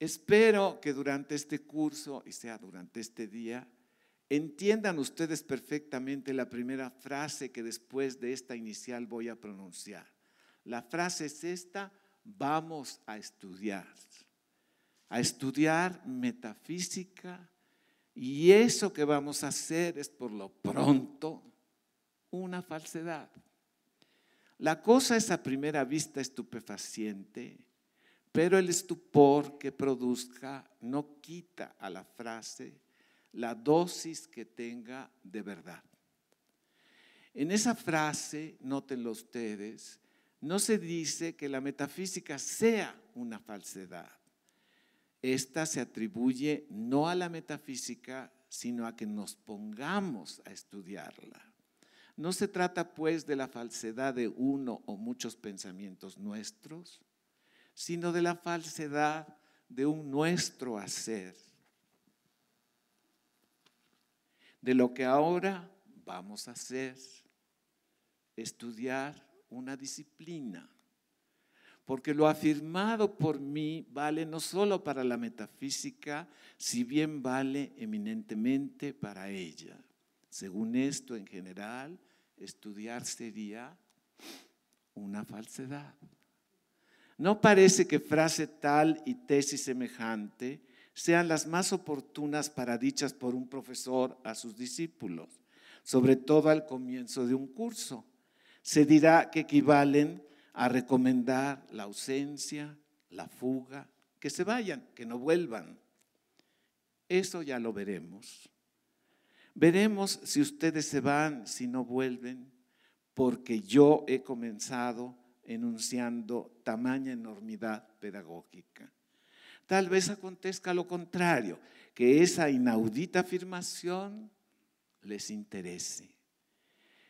Espero que durante este curso, y sea durante este día, entiendan ustedes perfectamente la primera frase que después de esta inicial voy a pronunciar. La frase es esta, vamos a estudiar, a estudiar metafísica y eso que vamos a hacer es por lo pronto una falsedad. La cosa es a primera vista estupefaciente pero el estupor que produzca no quita a la frase la dosis que tenga de verdad. En esa frase, nótenlo ustedes, no se dice que la metafísica sea una falsedad. Esta se atribuye no a la metafísica, sino a que nos pongamos a estudiarla. No se trata pues de la falsedad de uno o muchos pensamientos nuestros, sino de la falsedad de un nuestro hacer. De lo que ahora vamos a hacer, estudiar una disciplina, porque lo afirmado por mí vale no solo para la metafísica, si bien vale eminentemente para ella. Según esto, en general, estudiar sería una falsedad. No parece que frase tal y tesis semejante sean las más oportunas para dichas por un profesor a sus discípulos, sobre todo al comienzo de un curso. Se dirá que equivalen a recomendar la ausencia, la fuga, que se vayan, que no vuelvan. Eso ya lo veremos. Veremos si ustedes se van, si no vuelven, porque yo he comenzado enunciando tamaña enormidad pedagógica. Tal vez acontezca lo contrario, que esa inaudita afirmación les interese.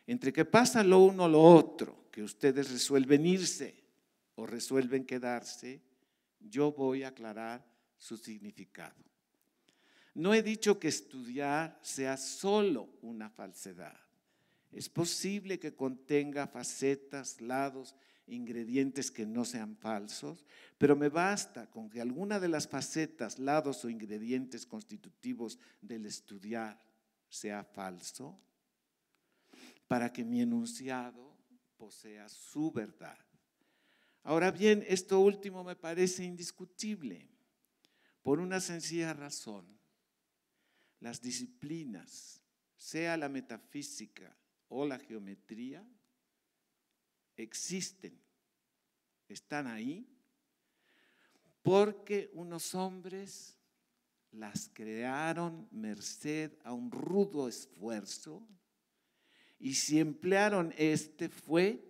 Entre que pasa lo uno o lo otro, que ustedes resuelven irse o resuelven quedarse, yo voy a aclarar su significado. No he dicho que estudiar sea solo una falsedad. Es posible que contenga facetas, lados ingredientes que no sean falsos, pero me basta con que alguna de las facetas, lados o ingredientes constitutivos del estudiar sea falso para que mi enunciado posea su verdad. Ahora bien, esto último me parece indiscutible por una sencilla razón. Las disciplinas, sea la metafísica o la geometría, existen, están ahí, porque unos hombres las crearon merced a un rudo esfuerzo y si emplearon este fue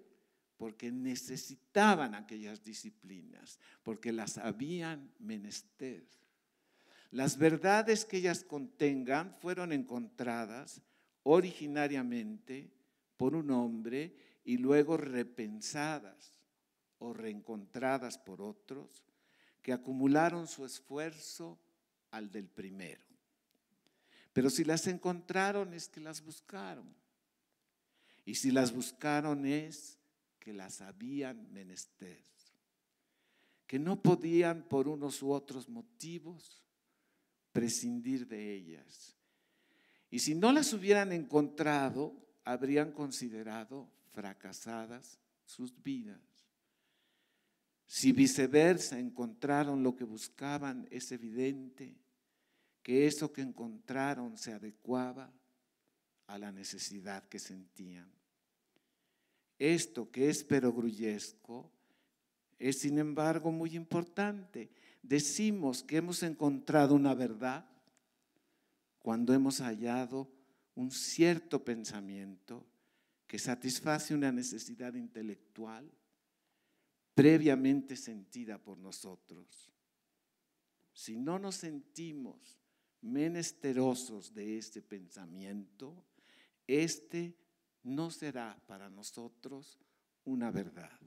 porque necesitaban aquellas disciplinas, porque las habían menester. Las verdades que ellas contengan fueron encontradas originariamente por un hombre y luego repensadas o reencontradas por otros que acumularon su esfuerzo al del primero. Pero si las encontraron es que las buscaron. Y si las buscaron es que las habían menester. Que no podían por unos u otros motivos prescindir de ellas. Y si no las hubieran encontrado, habrían considerado fracasadas sus vidas. Si viceversa encontraron lo que buscaban, es evidente que eso que encontraron se adecuaba a la necesidad que sentían. Esto que es perogrullesco es sin embargo muy importante. Decimos que hemos encontrado una verdad cuando hemos hallado un cierto pensamiento que satisface una necesidad intelectual previamente sentida por nosotros. Si no nos sentimos menesterosos de este pensamiento, este no será para nosotros una verdad.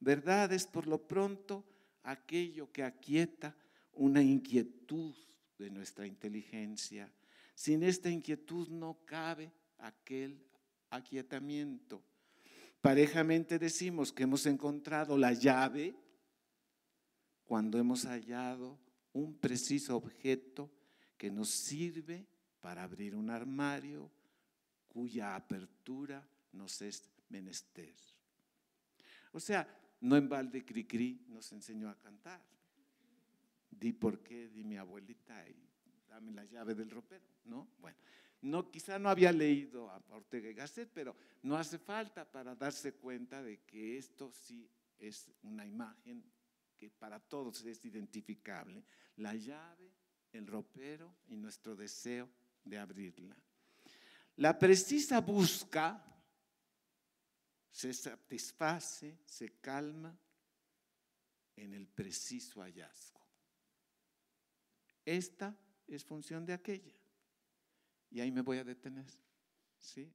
Verdad es por lo pronto aquello que aquieta una inquietud de nuestra inteligencia. Sin esta inquietud no cabe aquel aquietamiento. Parejamente decimos que hemos encontrado la llave cuando hemos hallado un preciso objeto que nos sirve para abrir un armario cuya apertura nos es menester. O sea, no en balde Cricri nos enseñó a cantar. Di por qué, di mi abuelita y dame la llave del ropero, ¿no? no, quizá no había leído a Ortega y Gasset, pero no hace falta para darse cuenta de que esto sí es una imagen que para todos es identificable. La llave, el ropero y nuestro deseo de abrirla. La precisa busca, se satisface, se calma en el preciso hallazgo. Esta es función de aquella. Y ahí me voy a detener. ¿Sí?